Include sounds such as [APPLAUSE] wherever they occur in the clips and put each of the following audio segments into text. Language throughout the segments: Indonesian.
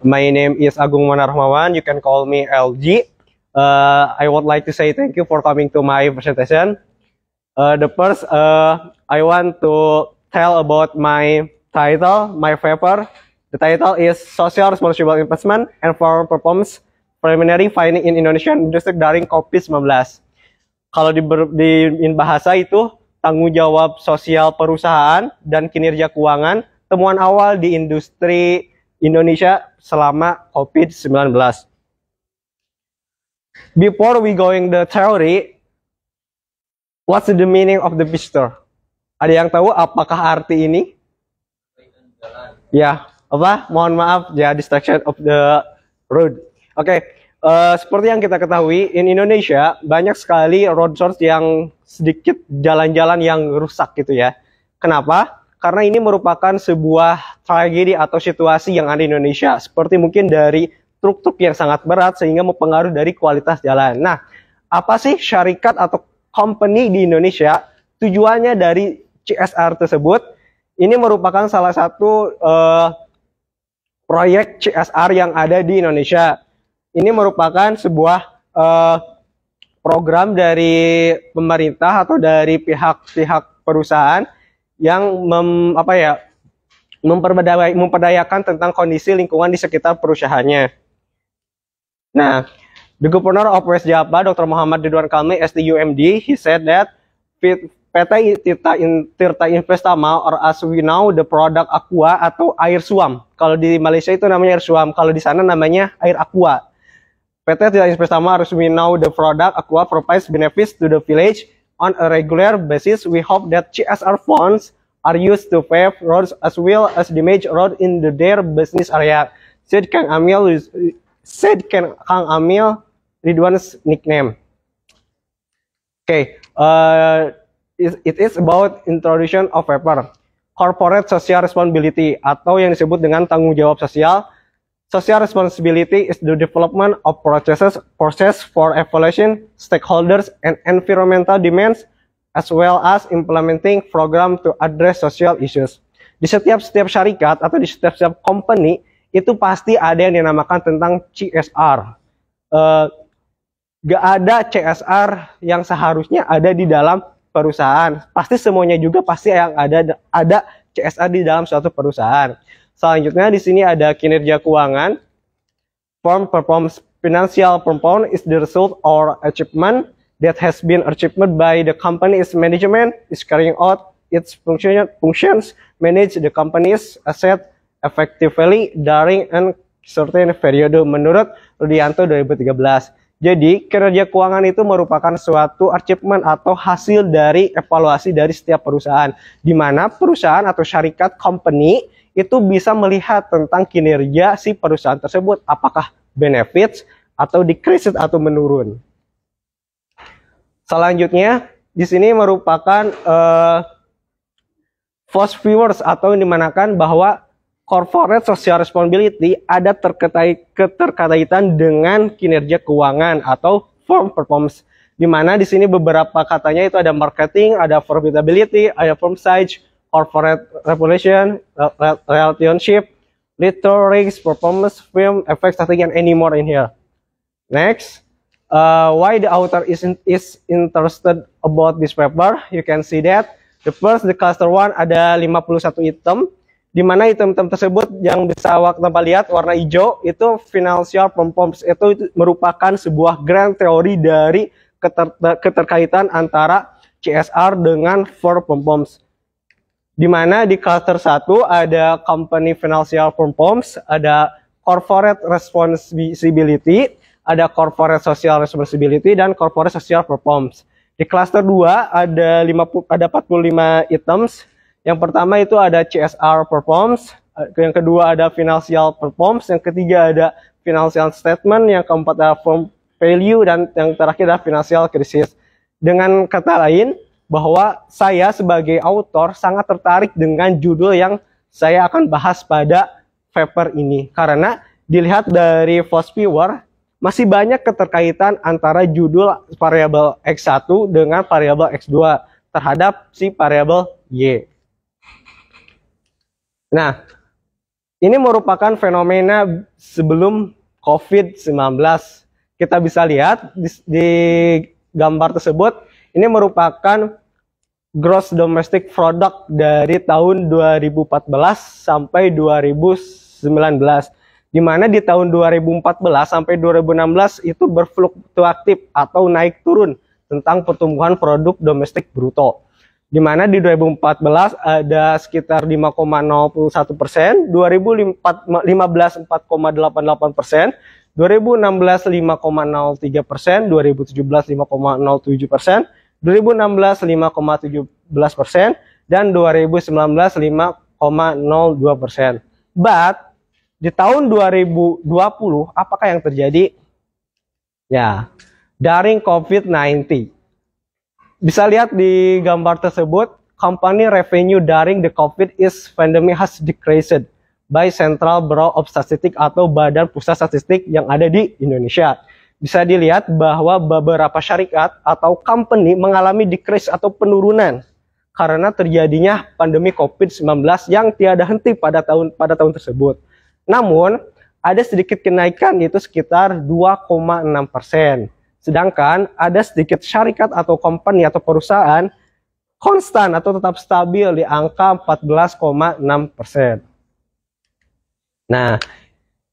My name is Agung Manarmawan. You can call me LG. Uh, I would like to say thank you for coming to my presentation. Uh, the first, uh, I want to tell about my title, my paper. The title is Social Responsible Investment and Foreign Performance Preliminary Finding in Indonesian Industry Daring COVID-19. Kalau di, di in bahasa itu tanggung jawab sosial perusahaan dan kinerja keuangan, temuan awal di industri Indonesia selama COVID-19. Before we going the theory, what's the meaning of the picture? Ada yang tahu apakah arti ini? Ya, apa? Mohon maaf ya distraction of the road. Oke, okay. uh, eh, seperti yang kita ketahui in Indonesia banyak sekali road source yang sedikit jalan-jalan yang rusak gitu ya. Kenapa? karena ini merupakan sebuah tragedi atau situasi yang ada di Indonesia seperti mungkin dari truk-truk yang sangat berat sehingga mempengaruhi dari kualitas jalan. Nah, apa sih syarikat atau company di Indonesia tujuannya dari CSR tersebut? Ini merupakan salah satu uh, proyek CSR yang ada di Indonesia. Ini merupakan sebuah uh, program dari pemerintah atau dari pihak-pihak perusahaan yang mem, apa ya memperdayakan memperdayakan tentang kondisi lingkungan di sekitar perusahaannya. Nah, the Governor of West Java, Dr. Muhammad Ridwan Kamil, STUMD, he said that PT Tirta, Tirta Investama or as we know the product aqua atau air suam. Kalau di Malaysia itu namanya air suam, kalau di sana namanya air aqua. PT Tirta Investama or as we know the product aqua provides benefits to the village on a regular basis, we hope that CSR funds are used to pave roads as well as damage roads in the their business area. Said Kang Amil said Kang Amil Ridwan's nickname. Okay, uh, it, it is about introduction of paper corporate social responsibility atau yang disebut dengan tanggung jawab sosial Social responsibility is the development of processes process for evaluation, stakeholders, and environmental demands, as well as implementing program to address social issues. Di setiap-setiap syarikat atau di setiap-setiap company, itu pasti ada yang dinamakan tentang CSR. Uh, eh, gak ada CSR yang seharusnya ada di dalam perusahaan. Pasti semuanya juga pasti yang ada ada CSR di dalam suatu perusahaan. Selanjutnya di sini ada kinerja keuangan. Form performance financial performance is the result or achievement that has been achieved by the company's management is carrying out its function, functions, manage the company's asset effectively during and certain period menurut Rudianto 2013. Jadi, kinerja keuangan itu merupakan suatu achievement atau hasil dari evaluasi dari setiap perusahaan. Di mana perusahaan atau syarikat company itu bisa melihat tentang kinerja si perusahaan tersebut apakah benefits atau decrease atau menurun. Selanjutnya di sini merupakan uh, force viewers atau dimanakan bahwa corporate social responsibility ada terkait keterkaitan dengan kinerja keuangan atau form performance di mana di sini beberapa katanya itu ada marketing, ada profitability, ada firm size, corporate reputation, relationship, literary performance, film, effects, nothing and anymore in here. Next, uh, why the author is, in, is interested about this paper? You can see that the first, the cluster one ada 51 item, di mana item-item tersebut yang bisa tempat lihat warna hijau itu financial performance itu, itu merupakan sebuah grand teori dari keter keterkaitan antara CSR dengan for performance di mana di cluster 1 ada company financial performance, ada corporate responsibility, ada corporate social responsibility dan corporate social performance. Di cluster 2 ada 50 ada 45 items. Yang pertama itu ada CSR performance, eh, yang kedua ada financial performance, yang ketiga ada financial statement, yang keempat ada form value dan yang terakhir ada financial crisis. Dengan kata lain, bahwa saya sebagai autor sangat tertarik dengan judul yang saya akan bahas pada paper ini. Karena dilihat dari first viewer, masih banyak keterkaitan antara judul variabel X1 dengan variabel X2 terhadap si variabel Y. Nah, ini merupakan fenomena sebelum COVID-19. Kita bisa lihat di, di gambar tersebut ini merupakan gross domestic product dari tahun 2014 sampai 2019. Di mana di tahun 2014 sampai 2016 itu berfluktuatif atau naik turun tentang pertumbuhan produk domestik bruto di mana di 2014 ada sekitar 5,01 persen, 2015 4,88 persen, 2016 5,03 persen, 2017 5,07 persen, 2016 5,17 persen dan 2019 5,02 persen. But di tahun 2020 apakah yang terjadi? Ya, daring COVID-19. Bisa lihat di gambar tersebut, company revenue daring the COVID is pandemic has decreased by Central Bureau of Statistics atau Badan Pusat Statistik yang ada di Indonesia bisa dilihat bahwa beberapa syarikat atau company mengalami decrease atau penurunan karena terjadinya pandemi COVID-19 yang tiada henti pada tahun pada tahun tersebut. Namun, ada sedikit kenaikan yaitu sekitar 2,6 persen. Sedangkan ada sedikit syarikat atau company atau perusahaan konstan atau tetap stabil di angka 14,6 persen. Nah,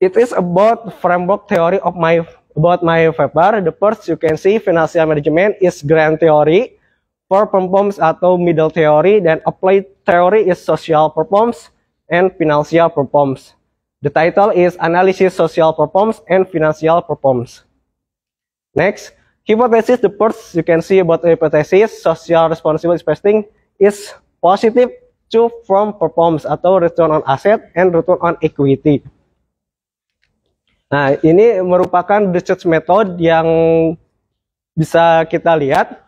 it is about framework theory of my About my paper, the first you can see financial management is grand theory, for performance atau middle theory, dan applied theory is social performance and financial performance. The title is Analysis Social Performance and Financial Performance. Next, hypothesis the first you can see about hypothesis social responsible investing is positive to from performance atau return on asset and return on equity. Nah, ini merupakan research method yang bisa kita lihat.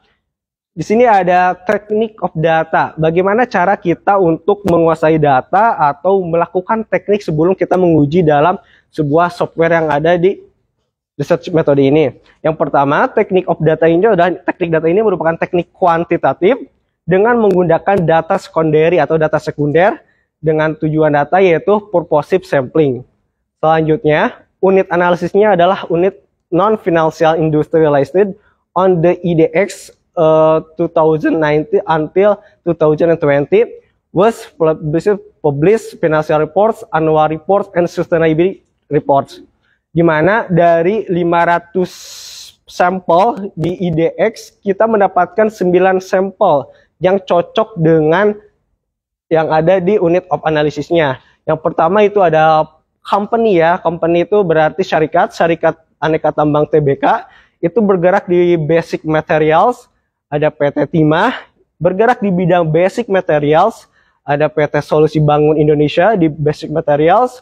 Di sini ada teknik of data. Bagaimana cara kita untuk menguasai data atau melakukan teknik sebelum kita menguji dalam sebuah software yang ada di research metode ini. Yang pertama, teknik of data ini dan teknik data ini merupakan teknik kuantitatif dengan menggunakan data sekunder atau data sekunder dengan tujuan data yaitu purposive sampling. Selanjutnya, unit analisisnya adalah unit non-financial industrialized on the EDX uh, 2019 until 2020 was published financial reports, annual reports, and sustainability reports. Di dari 500 sampel di IDX e kita mendapatkan 9 sampel yang cocok dengan yang ada di unit of analisisnya. Yang pertama itu ada company ya, company itu berarti syarikat, syarikat aneka tambang TBK itu bergerak di basic materials, ada PT Timah, bergerak di bidang basic materials, ada PT Solusi Bangun Indonesia di basic materials,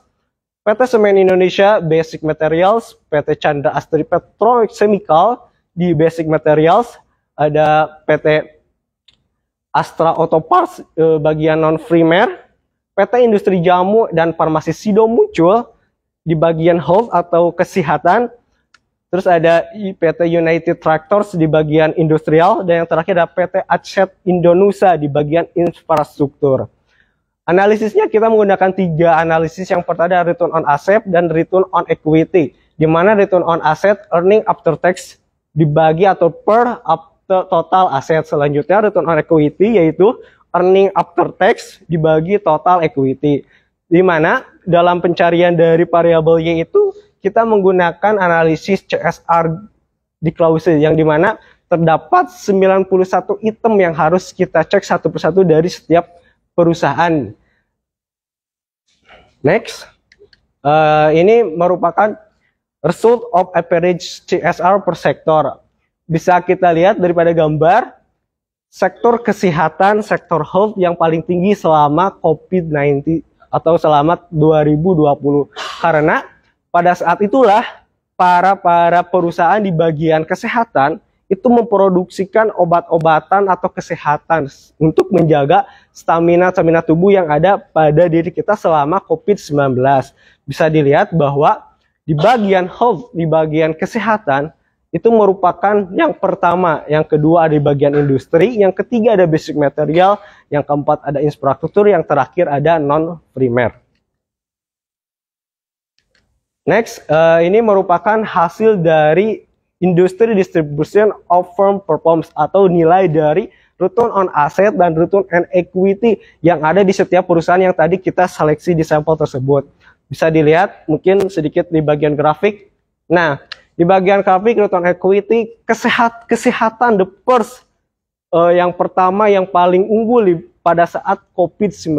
PT Semen Indonesia basic materials, PT Chandra Astri Petrochemical di basic materials, ada PT Astra Auto Parts eh, bagian non-freemare, PT Industri Jamu dan Farmasi Sido muncul di bagian health atau kesehatan. Terus ada PT United Tractors di bagian industrial dan yang terakhir ada PT Asset Indonesia di bagian infrastruktur. Analisisnya kita menggunakan tiga analisis. Yang pertama ada return on asset dan return on equity. Di mana return on asset earning after tax dibagi atau per total aset. Selanjutnya return on equity yaitu earning after tax dibagi total equity. Di mana dalam pencarian dari variabel Y itu kita menggunakan analisis CSR di klausul yang dimana terdapat 91 item yang harus kita cek satu persatu dari setiap perusahaan. Next, uh, ini merupakan result of average CSR per sektor. Bisa kita lihat daripada gambar sektor kesehatan, sektor health yang paling tinggi selama COVID-19 atau selama 2020. Karena pada saat itulah para para perusahaan di bagian kesehatan itu memproduksikan obat-obatan atau kesehatan untuk menjaga stamina-stamina tubuh yang ada pada diri kita selama COVID-19. Bisa dilihat bahwa di bagian health, di bagian kesehatan, itu merupakan yang pertama, yang kedua ada di bagian industri, yang ketiga ada basic material, yang keempat ada infrastruktur, yang terakhir ada non primer. Next, uh, ini merupakan hasil dari industri distribution of firm performance atau nilai dari return on asset dan return on equity yang ada di setiap perusahaan yang tadi kita seleksi di sampel tersebut. Bisa dilihat mungkin sedikit di bagian grafik. Nah, di bagian kami return equity, kesehat, kesehatan the first uh, yang pertama yang paling unggul di, pada saat COVID-19.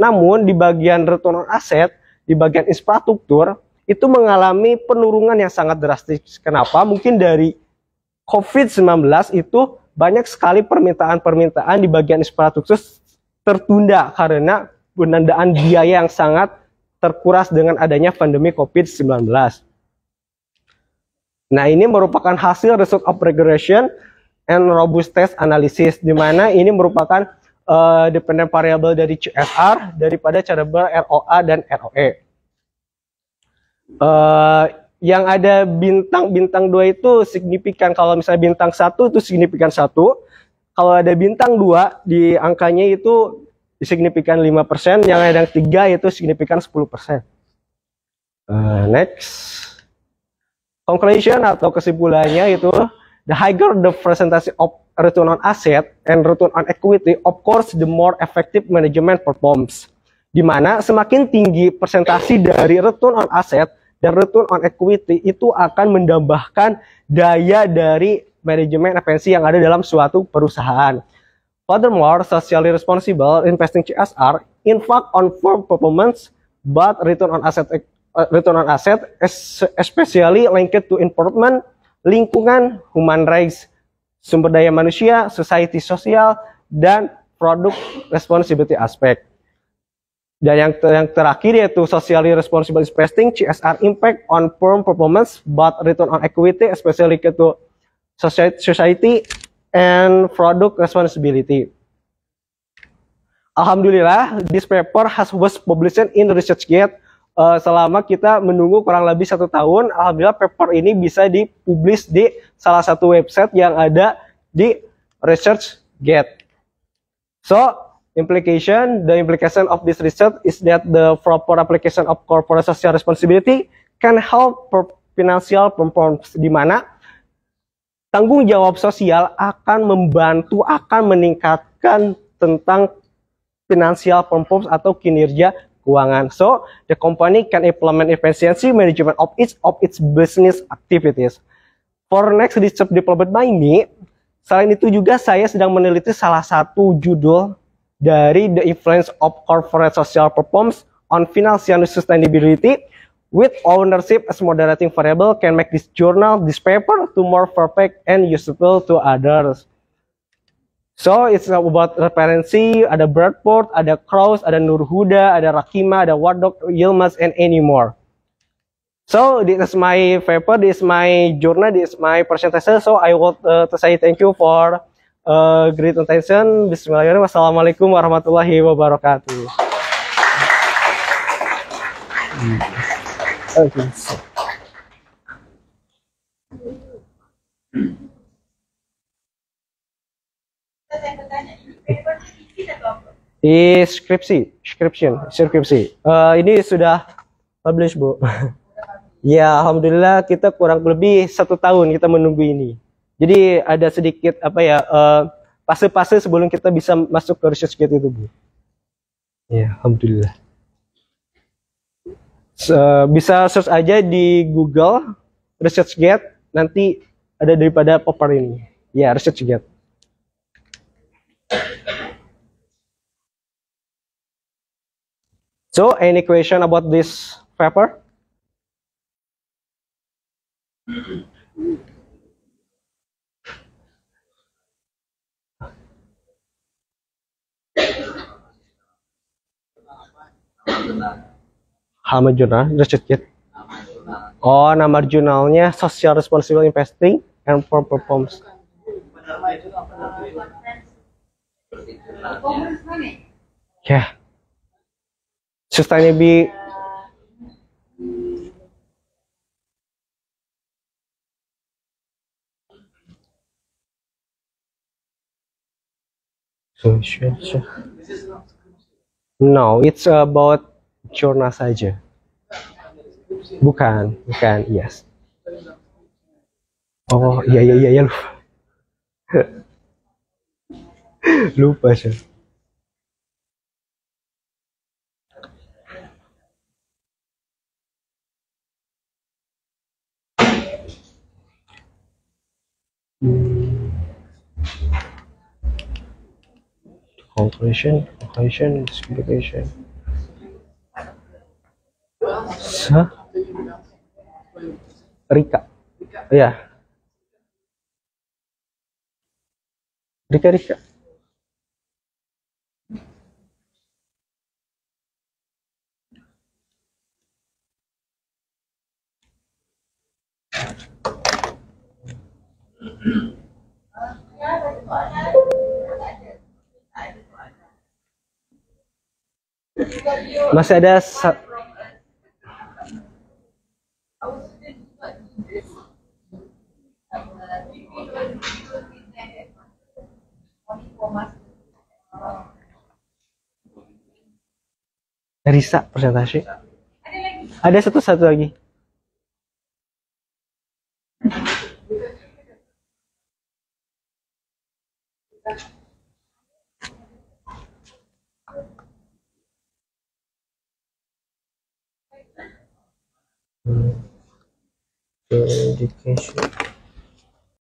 Namun di bagian return asset di bagian infrastruktur itu mengalami penurunan yang sangat drastis. Kenapa? Mungkin dari COVID-19 itu banyak sekali permintaan-permintaan di bagian infrastruktur tertunda karena penandaan biaya yang sangat terkuras dengan adanya pandemi COVID-19. Nah, ini merupakan hasil result of regression and robust test analysis di mana ini merupakan uh, dependent variable dari CSR daripada variable ROA dan ROE. Uh, eh, yang ada bintang-bintang dua itu signifikan kalau misalnya bintang satu itu signifikan satu, kalau ada bintang dua di angkanya itu signifikan 5%, yang ada yang tiga itu signifikan 10%. Uh, eh, next. Conclusion atau kesimpulannya itu the higher the percentage of return on asset and return on equity, of course the more effective management performs. Di mana semakin tinggi persentase dari return on asset dan return on equity itu akan mendambahkan daya dari manajemen efisiensi yang ada dalam suatu perusahaan. Furthermore, socially responsible investing CSR impact on firm performance but return on asset return eh, on asset, especially linked to improvement lingkungan, human rights, sumber daya manusia, society sosial, dan produk responsibility aspect. Dan yang, ter yang terakhir yaitu socially responsible investing, CSR impact on firm performance, but return on equity, especially to society and product responsibility. Alhamdulillah, this paper has was published in ResearchGate uh, selama kita menunggu kurang lebih satu tahun, alhamdulillah paper ini bisa dipublish di salah satu website yang ada di research get. So, implication, the implication of this research is that the proper application of corporate social responsibility can help financial performance di mana tanggung jawab sosial akan membantu akan meningkatkan tentang finansial performance atau kinerja keuangan. So, the company can implement efficiency management of each of its business activities. For next research development by me, selain itu juga saya sedang meneliti salah satu judul dari The Influence of Corporate Social Performance on Financial Sustainability with ownership as moderating variable can make this journal, this paper to more perfect and useful to others. So it's about referensi, ada Bradford, ada Kraus, ada Nurhuda, ada Rakima, ada Wardok Yilmaz, and any more. So this is my paper, this is my journal, this is my presentation. So I want uh, to say thank you for uh, great attention. Bismillahirrahmanirrahim. Wassalamualaikum warahmatullahi wabarakatuh. Hmm. Thank di skripsi description skripsi uh, eh, ini sudah publish bu [LAUGHS] ya alhamdulillah kita kurang lebih satu tahun kita menunggu ini jadi ada sedikit apa ya eh, fase-fase uh, sebelum kita bisa masuk ke research gate itu bu ya alhamdulillah so, bisa search aja di Google research gate nanti ada daripada paper ini ya research gate So, any question about this paper? jurnal, just it. Oh, nama jurnalnya Social Responsible Investing and Firm Performs. Yeah sustainability social no it's about jurnal saja bukan bukan yes oh iya iya iya, iya lupa [LAUGHS] lupa sih conclusion conclusion discrimination Hah? Rika Oh, ya Rika Rika Thank iya, you. Masih ada Risa presentasi. Ada satu satu lagi. Отлично.